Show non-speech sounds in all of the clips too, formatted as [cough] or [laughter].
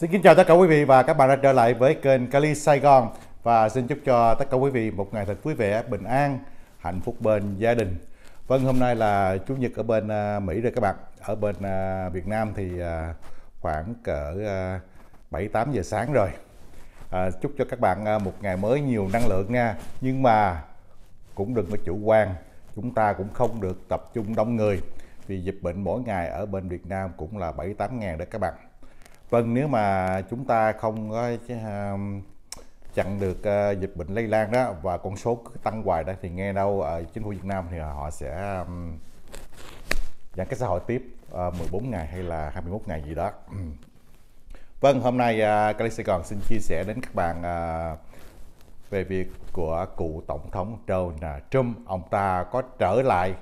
Xin kính chào tất cả quý vị và các bạn đã trở lại với kênh Cali Sài Gòn và xin chúc cho tất cả quý vị một ngày thật vui vẻ, bình an, hạnh phúc bên gia đình. Vâng, hôm nay là Chủ nhật ở bên à, Mỹ rồi các bạn. Ở bên à, Việt Nam thì à, khoảng cỡ 7-8 giờ sáng rồi. chúc cho các bạn một ngày mới nhiều năng lượng nha. Nhưng mà cũng đừng có chủ quan, chúng ta cũng không được tập trung đông người vì dịch bệnh mỗi ngày ở bên Việt Nam cũng là 7-8 ngàn đó các bạn Vâng, nếu mà chúng ta không có um, chặn được ờ, dịch bệnh lây lan đó và con số tăng hoài đó thì nghe đâu ở chính phủ Việt Nam thì họ sẽ um, giãn cách xã hội tiếp 14 ờ, ngày hay là 21 ngày gì đó. [clears throat] Vâng, hôm nay ờ, Cali Sài Gòn xin chia sẻ đến các bạn về việc của cựu tổng thống Donald Trump, ông ta có trở lại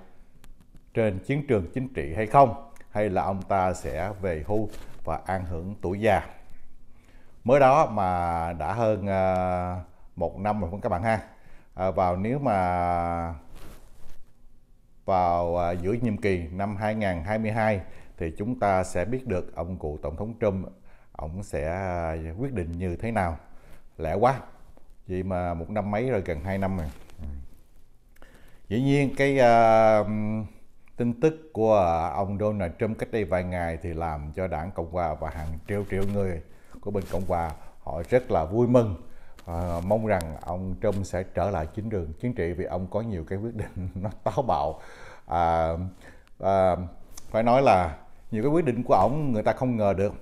trên chiến trường chính trị hay không hay là ông ta sẽ về hưu và an hưởng tuổi già mới đó mà đã hơn ờ, một năm rồi các bạn ha à, vào nếu mà vào ờ, giữa nhiệm kỳ năm 2022 thì chúng ta sẽ biết được ông cụ tổng thống Trump ông sẽ ờ, quyết định như thế nào lẽ quá vì mà một năm mấy rồi gần hai năm rồi dĩ nhiên cái uh, tin tức của ông Donald Trump cách đây vài ngày thì làm cho đảng Cộng hòa và hàng triệu triệu người của bên Cộng hòa họ rất là vui mừng à, mong rằng ông Trump sẽ trở lại chính đường chính trị vì ông có nhiều cái quyết định [laughs] nó táo bạo à, à, phải nói là nhiều cái quyết định của ông người ta không ngờ được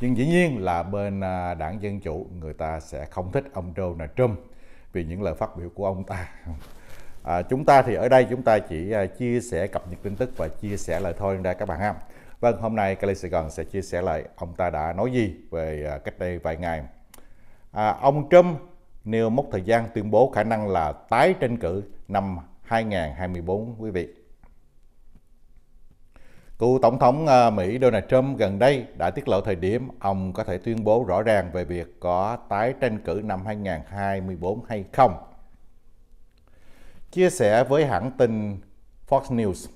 nhưng dĩ nhiên là bên à, đảng Dân Chủ người ta sẽ không thích ông Donald Trump vì những lời phát biểu của ông ta à, chúng ta thì ở đây chúng ta chỉ à, chia sẻ cập nhật tin tức và chia sẻ lại thôi ra các bạn ha vâng hôm nay Kelly Sài Gòn sẽ chia sẻ lại ông ta đã nói gì về à, cách đây vài ngày à, ông Trump nêu mốc thời gian tuyên bố khả năng là tái tranh cử năm 2024 quý vị Cựu Tổng thống à, Mỹ Donald Trump gần đây đã tiết lộ thời điểm ông có thể tuyên bố rõ ràng về việc có tái tranh cử năm 2024 hay không. Chia sẻ với hãng tin Fox News,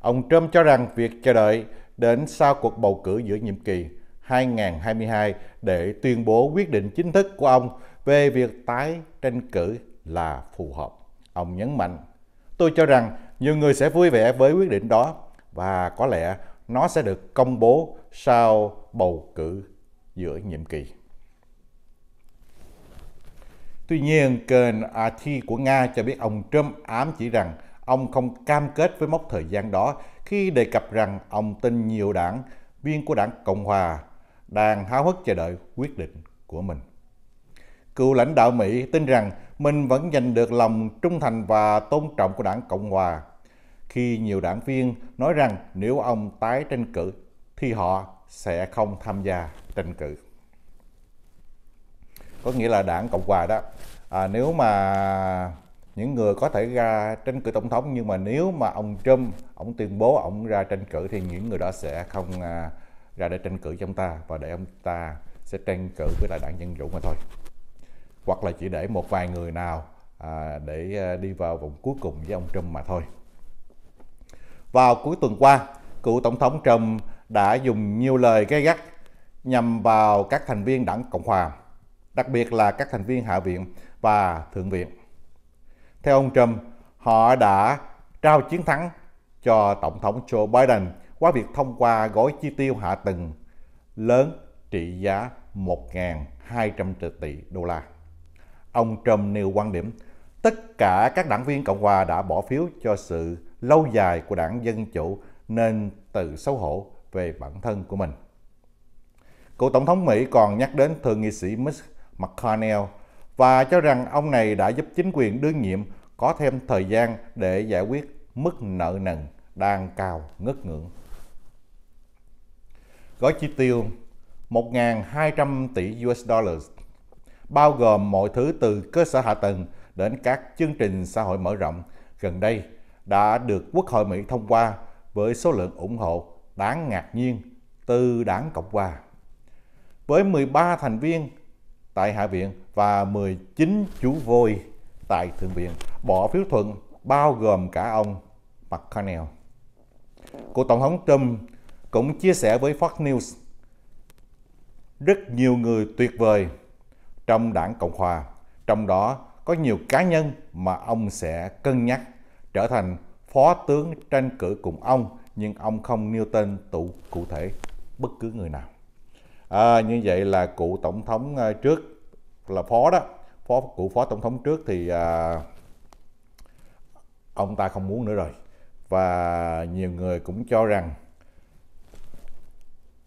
ông Trump cho rằng việc chờ đợi đến sau cuộc bầu cử giữa nhiệm kỳ 2022 để tuyên bố quyết định chính thức của ông về việc tái tranh cử là phù hợp. Ông nhấn mạnh, tôi cho rằng nhiều người sẽ vui vẻ với quyết định đó và có lẽ nó sẽ được công bố sau bầu cử giữa nhiệm kỳ. Tuy nhiên, kênh RT của Nga cho biết ông Trump ám chỉ rằng ông không cam kết với mốc thời gian đó khi đề cập rằng ông tin nhiều đảng viên của đảng Cộng Hòa đang háo hức chờ đợi quyết định của mình. Cựu lãnh đạo Mỹ tin rằng mình vẫn giành được lòng trung thành và tôn trọng của đảng Cộng Hòa khi nhiều đảng viên nói rằng nếu ông tái tranh cử thì họ sẽ không tham gia tranh cử có nghĩa là đảng cộng hòa đó à, nếu mà những người có thể ra tranh cử tổng thống nhưng mà nếu mà ông Trump ông tuyên bố ông ra tranh cử thì những người đó sẽ không à, ra để tranh cử chúng ta và để ông ta sẽ tranh cử với lại đảng dân chủ mà thôi hoặc là chỉ để một vài người nào à, để à, đi vào vòng cuối cùng với ông Trump mà thôi vào cuối tuần qua cựu tổng thống Trump đã dùng nhiều lời gay gắt nhằm vào các thành viên đảng Cộng hòa đặc biệt là các thành viên Hạ viện và Thượng viện. Theo ông Trump, họ đã trao chiến thắng cho Tổng thống Joe Biden qua việc thông qua gói chi tiêu hạ tầng lớn trị giá 1.200 tỷ đô la. Ông Trump nêu quan điểm tất cả các đảng viên Cộng hòa đã bỏ phiếu cho sự lâu dài của đảng Dân Chủ nên tự xấu hổ về bản thân của mình. Cựu Tổng thống Mỹ còn nhắc đến Thượng nghị sĩ Mitch McConnell và cho rằng ông này đã giúp chính quyền đương nhiệm có thêm thời gian để giải quyết mức nợ nần đang cao ngất ngưỡng. Gói chi tiêu 1.200 tỷ US dollars bao gồm mọi thứ từ cơ sở hạ tầng đến các chương trình xã hội mở rộng gần đây đã được Quốc hội Mỹ thông qua với số lượng ủng hộ đáng ngạc nhiên từ đảng Cộng hòa. Với 13 thành viên tại Hạ viện và 19 chú voi tại Thượng viện bỏ phiếu thuận bao gồm cả ông McConnell. Của Tổng thống Trump cũng chia sẻ với Fox News rất nhiều người tuyệt vời trong đảng Cộng Hòa, trong đó có nhiều cá nhân mà ông sẽ cân nhắc trở thành phó tướng tranh cử cùng ông nhưng ông không nêu tên tụ cụ thể bất cứ người nào à, như vậy là cụ tổng thống à, trước là phó đó phó cụ phó tổng thống trước thì à, ông ta không muốn nữa rồi và nhiều người cũng cho rằng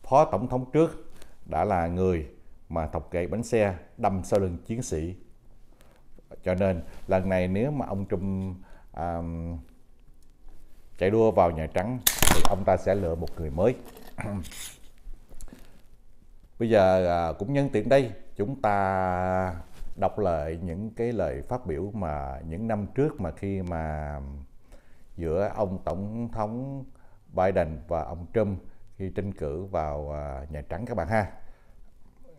phó tổng thống trước đã là người mà thọc gậy bánh xe đâm sau lưng chiến sĩ cho nên lần này nếu mà ông Trump à, chạy đua vào Nhà Trắng thì ông ta sẽ lựa một người mới [clears throat] Bây giờ à, cũng nhân tiện đây chúng ta đọc lại những cái lời phát biểu mà những năm trước mà khi mà giữa ông tổng thống Biden và ông Trump khi tranh cử vào à, Nhà Trắng các bạn ha.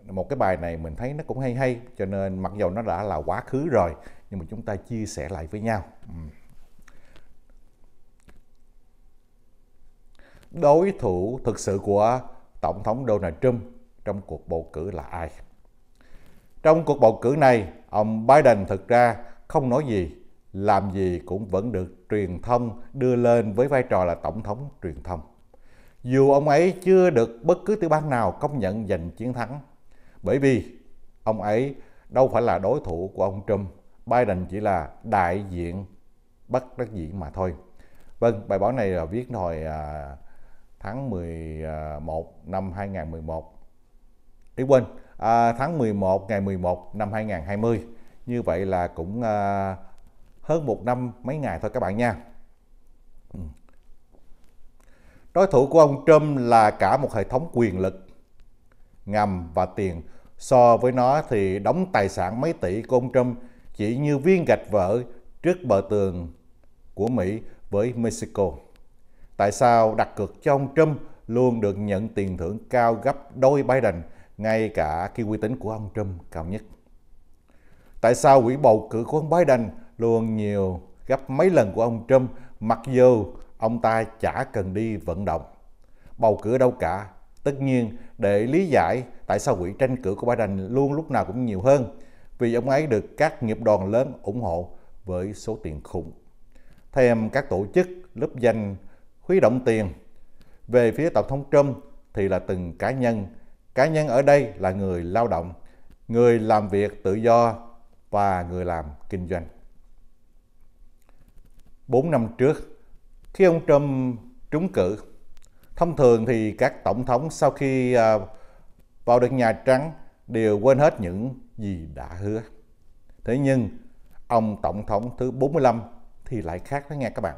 Một cái bài này mình thấy nó cũng hay hay cho nên mặc dầu nó đã là quá khứ rồi nhưng mà chúng ta chia sẻ lại với nhau. Ừ. Đối thủ thực sự của Tổng thống Donald Trump trong cuộc bầu cử là ai. Trong cuộc bầu cử này, ông Biden thực ra không nói gì, làm gì cũng vẫn được truyền thông đưa lên với vai trò là tổng thống truyền thông. Dù ông ấy chưa được bất cứ tiểu bang nào công nhận giành chiến thắng, bởi vì ông ấy đâu phải là đối thủ của ông Trump, Biden chỉ là đại diện bất đắc dĩ mà thôi. Vâng, bài báo này là viết hồi à, tháng 11 à, năm 2011 đi quên à, tháng 11 ngày 11 năm 2020 như vậy là cũng à, hơn một năm mấy ngày thôi các bạn nha ừ. đối thủ của ông Trump là cả một hệ thống quyền lực ngầm và tiền so với nó thì đóng tài sản mấy tỷ của ông Trump chỉ như viên gạch vỡ trước bờ tường của Mỹ với Mexico. Tại sao đặt cược cho ông Trump luôn được nhận tiền thưởng cao gấp đôi Biden ngay cả khi uy tín của ông Trump cao nhất. Tại sao quỹ bầu cử của ông Biden luôn nhiều gấp mấy lần của ông Trump mặc dù ông ta chả cần đi vận động? Bầu cử đâu cả. Tất nhiên, để lý giải tại sao quỹ tranh cử của Biden luôn lúc nào cũng nhiều hơn, vì ông ấy được các nghiệp đoàn lớn ủng hộ với số tiền khủng. Thêm các tổ chức, lớp danh, huy động tiền. Về phía Tổng thống Trump thì là từng cá nhân Cá nhân ở đây là người lao động, người làm việc tự do và người làm kinh doanh. Bốn năm trước, khi ông Trump trúng cử, thông thường thì các tổng thống sau khi à, vào được Nhà Trắng đều quên hết những gì đã hứa. Thế nhưng, ông tổng thống thứ 45 thì lại khác đó nghe các bạn.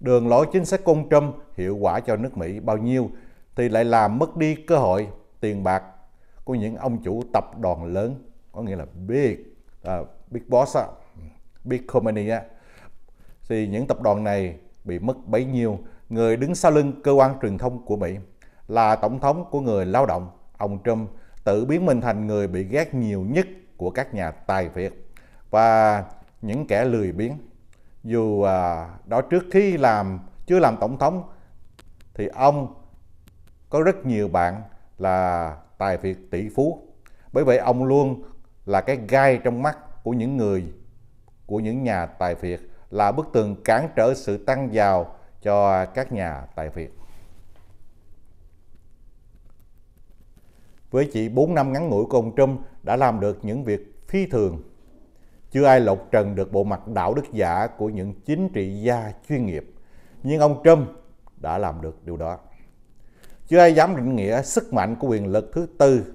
Đường lối chính sách của ông Trump hiệu quả cho nước Mỹ bao nhiêu thì lại làm mất đi cơ hội tiền bạc của những ông chủ tập đoàn lớn có nghĩa là big uh, big boss á, big company á thì những tập đoàn này bị mất bấy nhiêu người đứng sau lưng cơ quan truyền thông của Mỹ là tổng thống của người lao động ông Trump tự biến mình thành người bị ghét nhiều nhất của các nhà tài phiệt và những kẻ lười biếng dù à, đó trước khi làm chưa làm tổng thống thì ông có rất nhiều bạn là tài phiệt tỷ phú bởi vậy ông luôn là cái gai trong mắt của những người của những nhà tài phiệt là bức tường cản trở sự tăng giàu cho các nhà tài phiệt với chỉ 4 năm ngắn ngủi của ông Trump đã làm được những việc phi thường. Chưa ai lột trần được bộ mặt đạo đức giả của những chính trị gia chuyên nghiệp. Nhưng ông Trump đã làm được điều đó. Chưa ai dám định nghĩa sức mạnh của quyền lực thứ tư,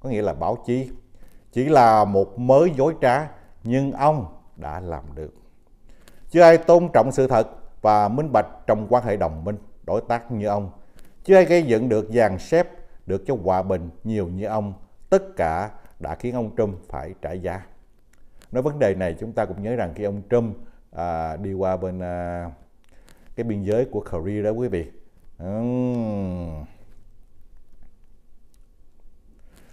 có nghĩa là báo chí, chỉ là một mớ dối trá nhưng ông đã làm được. Chưa ai tôn trọng sự thật và minh bạch trong quan hệ đồng minh, đối tác như ông. Chưa ai gây dựng được dàn xếp được cho hòa bình nhiều như ông. Tất cả đã khiến ông Trump phải trả giá. Nói vấn đề này chúng ta cũng nhớ rằng khi ông Trump à, đi qua bên à, cái biên giới của Korea đó quý vị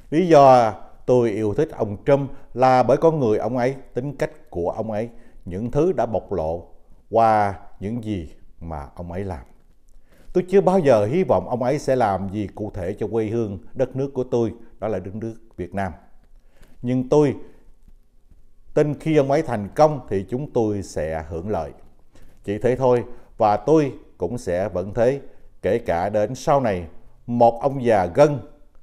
lý do tôi yêu thích ông Trump là bởi con người ông ấy tính cách của ông ấy những thứ đã bộc lộ qua những gì mà ông ấy làm tôi chưa bao giờ hy vọng ông ấy sẽ làm gì cụ thể cho quê hương đất nước của tôi đó là đất nước Việt Nam nhưng tôi tin khi ông ấy thành công thì chúng tôi sẽ hưởng lợi chỉ thế thôi và tôi cũng sẽ vẫn thế kể cả đến sau này một ông già gân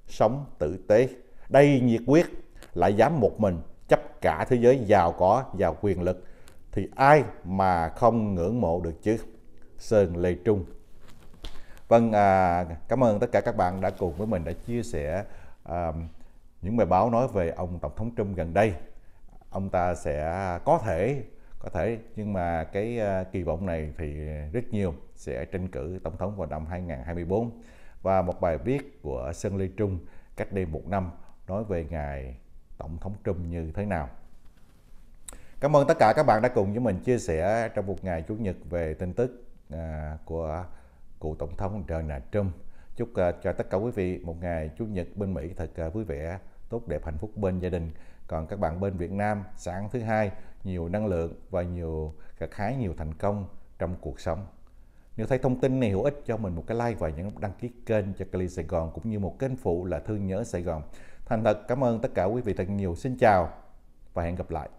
sống tử tế đầy nhiệt quyết lại dám một mình chấp cả thế giới giàu có và quyền lực thì ai mà không ngưỡng mộ được chứ Sơn Lê Trung Vâng, à, cảm ơn tất cả các bạn đã cùng với mình đã chia sẻ à, những bài báo nói về ông Tổng thống Trump gần đây. Ông ta sẽ có thể, có thể nhưng mà cái à, kỳ vọng này thì rất nhiều sẽ tranh cử tổng thống vào năm 2024 và một bài viết của Sơn Lê Trung cách đây một năm nói về ngài tổng thống Trump như thế nào. Cảm ơn tất cả các bạn đã cùng với mình chia sẻ trong một ngày chủ nhật về tin tức à, của cựu tổng thống Donald Trump. Chúc à, cho tất cả quý vị một ngày chủ nhật bên Mỹ thật à, vui vẻ, tốt đẹp, hạnh phúc bên gia đình. Còn các bạn bên Việt Nam, sáng thứ hai nhiều năng lượng và nhiều gặt hái nhiều thành công trong cuộc sống. Nếu thấy thông tin này hữu ích cho mình một cái like và nhấn đăng ký kênh cho Cali Sài Gòn cũng như một kênh phụ là Thương Nhớ Sài Gòn. Thành thật cảm ơn tất cả quý vị thật nhiều. Xin chào và hẹn gặp lại.